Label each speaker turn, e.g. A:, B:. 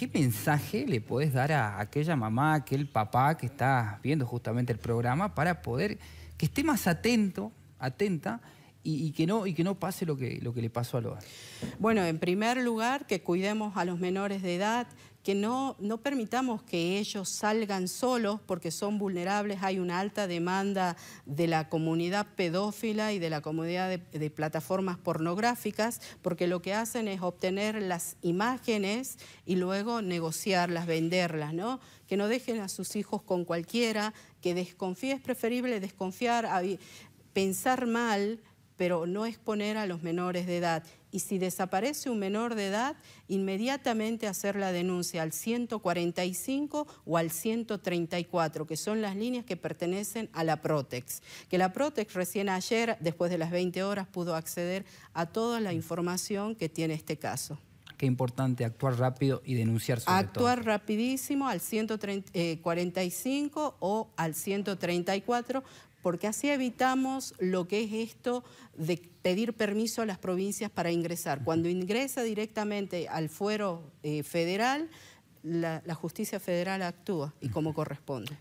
A: ¿Qué mensaje le podés dar a aquella mamá, a aquel papá que está viendo justamente el programa para poder que esté más atento, atenta y, que no, y que no pase lo que, lo que le pasó a Loa?
B: Bueno, en primer lugar, que cuidemos a los menores de edad, que no, no permitamos que ellos salgan solos porque son vulnerables. Hay una alta demanda de la comunidad pedófila y de la comunidad de, plataformas pornográficas porque lo que hacen es obtener las imágenes y luego negociarlas, venderlas, ¿no? Que no dejen a sus hijos con cualquiera, que desconfíe, es preferible desconfiar, pensar mal, pero no exponer a los menores de edad. Y si desaparece un menor de edad, inmediatamente hacer la denuncia al 145 o al 134, que son las líneas que pertenecen a la Protex. Que la Protex recién ayer, después de las 20 horas, pudo acceder a toda la información que tiene este caso
A: qué importante actuar rápido y denunciar sobre actuar
B: rapidísimo al 145 eh, o al 134 porque así evitamos lo que es esto de pedir permiso a las provincias para ingresar. Cuando ingresa directamente al fuero eh, federal, la justicia federal actúa y como corresponde.